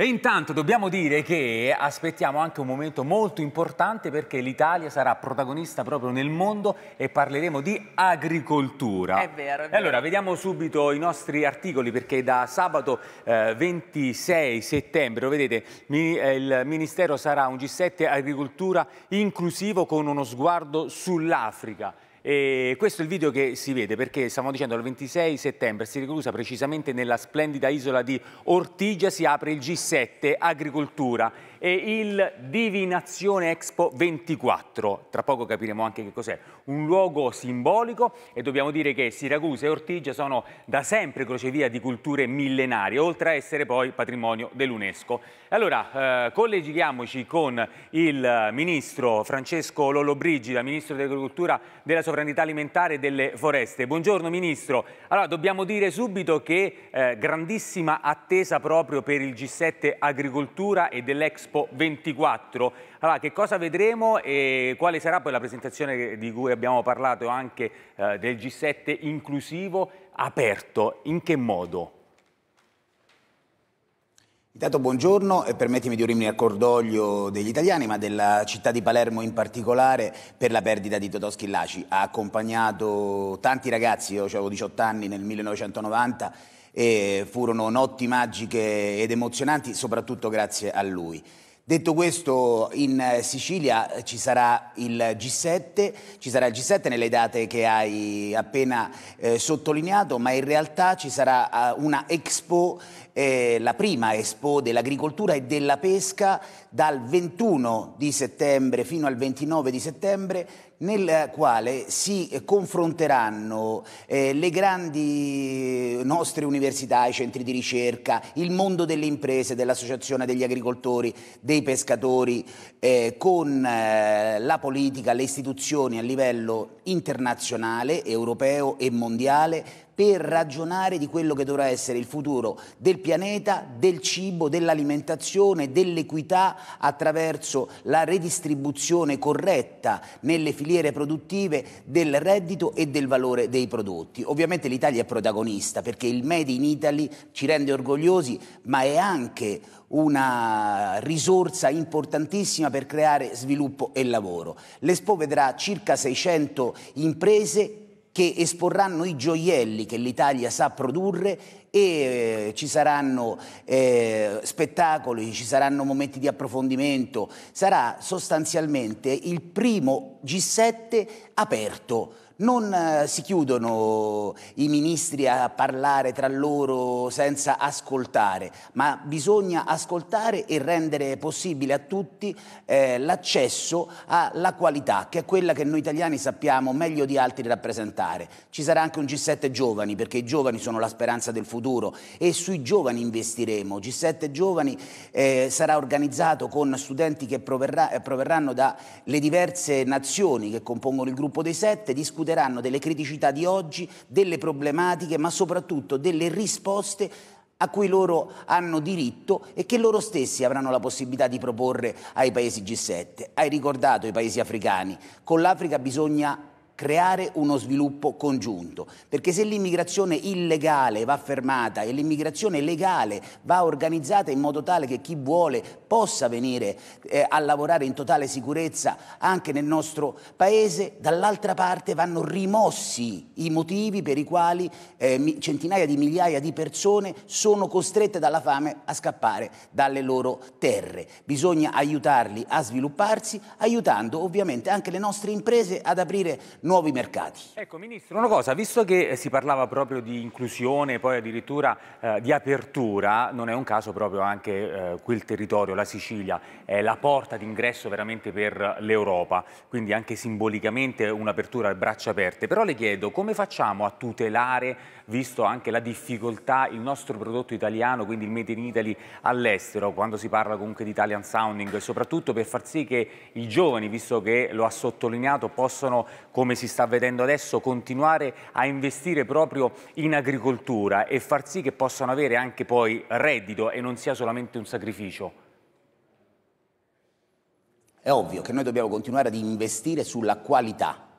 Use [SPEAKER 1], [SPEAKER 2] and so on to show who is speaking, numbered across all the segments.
[SPEAKER 1] E intanto dobbiamo dire che aspettiamo anche un momento molto importante perché l'Italia sarà protagonista proprio nel mondo e parleremo di agricoltura. È vero, è vero. allora vediamo subito i nostri articoli perché da sabato eh, 26 settembre, lo vedete, mi, eh, il Ministero sarà un G7 agricoltura inclusivo con uno sguardo sull'Africa. E questo è il video che si vede perché stiamo dicendo il 26 settembre Siracusa precisamente nella splendida isola di Ortigia si apre il G7 Agricoltura e il Divinazione Expo 24 tra poco capiremo anche che cos'è un luogo simbolico e dobbiamo dire che Siracusa e Ortigia sono da sempre crocevia di culture millenarie, oltre a essere poi patrimonio dell'UNESCO. Allora, eh, colleghiamoci con il ministro Francesco Lollobrigida, ministro dell'Agricoltura, della Sovranità Alimentare e delle Foreste. Buongiorno ministro. Allora, dobbiamo dire subito che eh, grandissima attesa proprio per il G7 Agricoltura e dell'Expo 24. Allora, che cosa vedremo e quale sarà poi la presentazione di cui abbiamo abbiamo parlato anche eh, del G7 inclusivo,
[SPEAKER 2] aperto, in che modo? Intanto buongiorno e permettimi di unirmi al cordoglio degli italiani, ma della città di Palermo in particolare, per la perdita di Totò Schillaci. Ha accompagnato tanti ragazzi, io avevo 18 anni nel 1990, e furono notti magiche ed emozionanti, soprattutto grazie a lui. Detto questo, in eh, Sicilia eh, ci sarà il G7, ci sarà il G7 nelle date che hai appena eh, sottolineato, ma in realtà ci sarà eh, una Expo, eh, la prima Expo dell'agricoltura e della pesca dal 21 di settembre fino al 29 di settembre nel quale si confronteranno eh, le grandi nostre università, i centri di ricerca, il mondo delle imprese, dell'associazione degli agricoltori, dei pescatori, eh, con eh, la politica, le istituzioni a livello internazionale, europeo e mondiale, per ragionare di quello che dovrà essere il futuro del pianeta, del cibo, dell'alimentazione, dell'equità attraverso la redistribuzione corretta nelle filiere produttive del reddito e del valore dei prodotti. Ovviamente l'Italia è protagonista perché il Made in Italy ci rende orgogliosi, ma è anche una risorsa importantissima per creare sviluppo e lavoro. L'Expo vedrà circa 600 imprese che esporranno i gioielli che l'Italia sa produrre e eh, ci saranno eh, spettacoli, ci saranno momenti di approfondimento, sarà sostanzialmente il primo G7 aperto non eh, si chiudono i ministri a parlare tra loro senza ascoltare, ma bisogna ascoltare e rendere possibile a tutti eh, l'accesso alla qualità, che è quella che noi italiani sappiamo meglio di altri rappresentare. Ci sarà anche un G7 giovani, perché i giovani sono la speranza del futuro e sui giovani investiremo. G7 giovani eh, sarà organizzato con studenti che proverrà, eh, proverranno dalle diverse nazioni che compongono il gruppo dei sette, discuteranno discuteranno delle criticità di oggi, delle problematiche, ma soprattutto delle risposte a cui loro hanno diritto e che loro stessi avranno la possibilità di proporre ai paesi G7. Hai ricordato i paesi africani, con l'Africa bisogna creare uno sviluppo congiunto, perché se l'immigrazione illegale va fermata e l'immigrazione legale va organizzata in modo tale che chi vuole possa venire eh, a lavorare in totale sicurezza anche nel nostro paese, dall'altra parte vanno rimossi i motivi per i quali eh, centinaia di migliaia di persone sono costrette dalla fame a scappare dalle loro terre. Bisogna aiutarli a svilupparsi, aiutando ovviamente anche le nostre imprese ad aprire nuovi nuovi mercati. Ecco, Ministro,
[SPEAKER 1] una cosa, visto che eh, si parlava proprio di inclusione, poi addirittura eh, di apertura, non è un caso proprio anche eh, quel territorio, la Sicilia, è la porta d'ingresso veramente per l'Europa, quindi anche simbolicamente un'apertura a braccia aperte. Però le chiedo, come facciamo a tutelare, visto anche la difficoltà, il nostro prodotto italiano, quindi il Made in Italy all'estero, quando si parla comunque di Italian Sounding, soprattutto per far sì che i giovani, visto che lo ha sottolineato, possano come come si sta vedendo adesso, continuare a investire proprio in agricoltura e far sì che possano avere anche poi reddito e non sia solamente un
[SPEAKER 2] sacrificio? È ovvio che noi dobbiamo continuare ad investire sulla qualità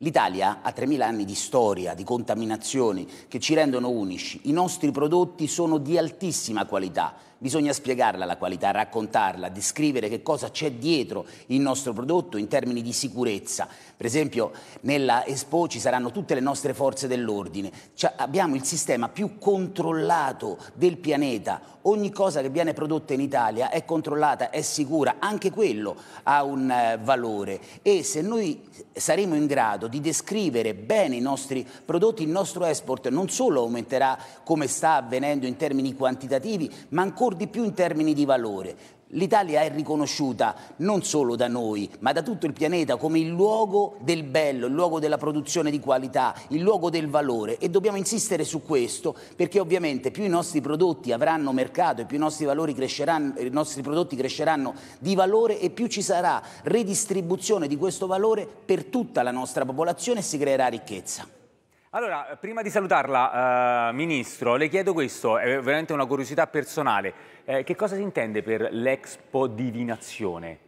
[SPEAKER 2] L'Italia ha 3.000 anni di storia, di contaminazioni che ci rendono unici. I nostri prodotti sono di altissima qualità. Bisogna spiegarla la qualità, raccontarla, descrivere che cosa c'è dietro il nostro prodotto in termini di sicurezza. Per esempio, nella Expo ci saranno tutte le nostre forze dell'ordine. Cioè, abbiamo il sistema più controllato del pianeta. Ogni cosa che viene prodotta in Italia è controllata, è sicura. Anche quello ha un eh, valore. E se noi saremo in grado grado di descrivere bene i nostri prodotti, il nostro export non solo aumenterà come sta avvenendo in termini quantitativi, ma ancora di più in termini di valore. L'Italia è riconosciuta non solo da noi, ma da tutto il pianeta come il luogo del bello, il luogo della produzione di qualità, il luogo del valore e dobbiamo insistere su questo perché ovviamente più i nostri prodotti avranno mercato e più i nostri, i nostri prodotti cresceranno di valore e più ci sarà redistribuzione di questo valore per tutta la nostra popolazione e si creerà ricchezza.
[SPEAKER 1] Allora, prima di salutarla, eh, Ministro, le chiedo questo, è veramente una curiosità personale. Eh, che cosa si
[SPEAKER 2] intende per l'Expo Divinazione?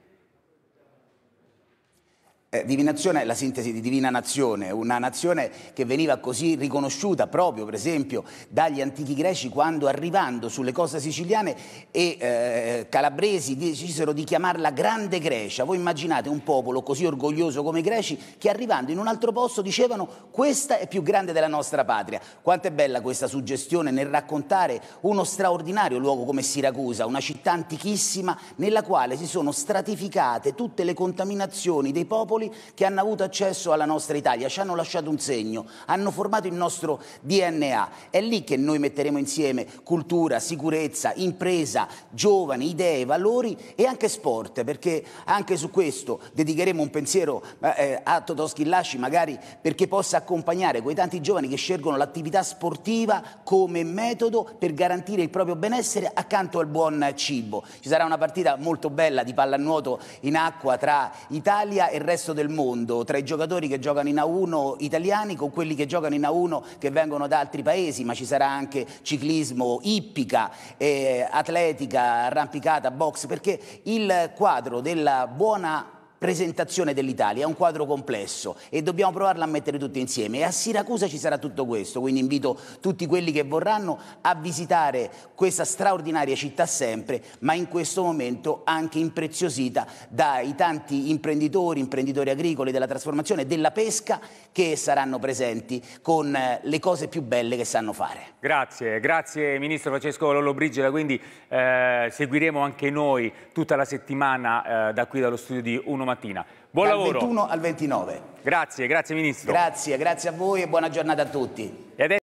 [SPEAKER 2] Eh, divinazione è la sintesi di divina nazione, una nazione che veniva così riconosciuta proprio, per esempio, dagli antichi greci quando arrivando sulle coste siciliane e eh, calabresi decisero di chiamarla Grande Grecia. Voi immaginate un popolo così orgoglioso come i greci che arrivando in un altro posto dicevano questa è più grande della nostra patria. Quanto è bella questa suggestione nel raccontare uno straordinario luogo come Siracusa, una città antichissima nella quale si sono stratificate tutte le contaminazioni dei popoli soli che hanno avuto accesso alla nostra Italia, ci hanno lasciato un segno, hanno formato il nostro DNA. È lì che noi metteremo insieme cultura, sicurezza, impresa, giovani, idee, valori e anche sport, perché anche su questo dedicheremo un pensiero eh, eh a Totò Lasci, magari perché possa accompagnare quei tanti giovani che scelgono l'attività sportiva come metodo per garantire il proprio benessere accanto al buon cibo. Ci sarà una partita molto bella di pallanuoto in acqua tra Italia e il resto resto del mondo tra i giocatori che giocano in A1 italiani con quelli che giocano in A1 che vengono da altri paesi, ma ci sarà anche ciclismo, ippica, eh, atletica, arrampicata, box, perché il quadro della buona presentazione dell'Italia, è un quadro complesso e dobbiamo provarla a mettere tutti insieme e a Siracusa ci sarà tutto questo, quindi invito tutti quelli che vorranno a visitare questa straordinaria città sempre, ma in questo momento anche impreziosita dai tanti imprenditori, imprenditori agricoli della trasformazione e della pesca che saranno presenti con eh, le cose più belle che sanno fare.
[SPEAKER 1] Grazie, grazie Ministro Francesco Lollobrigida, quindi eh, seguiremo anche noi tutta la settimana eh, da qui dallo studio di Uno mattina. Buon Dal lavoro. Dal 21 al 29. Grazie, grazie Ministro. Grazie, grazie a voi e buona giornata a tutti. E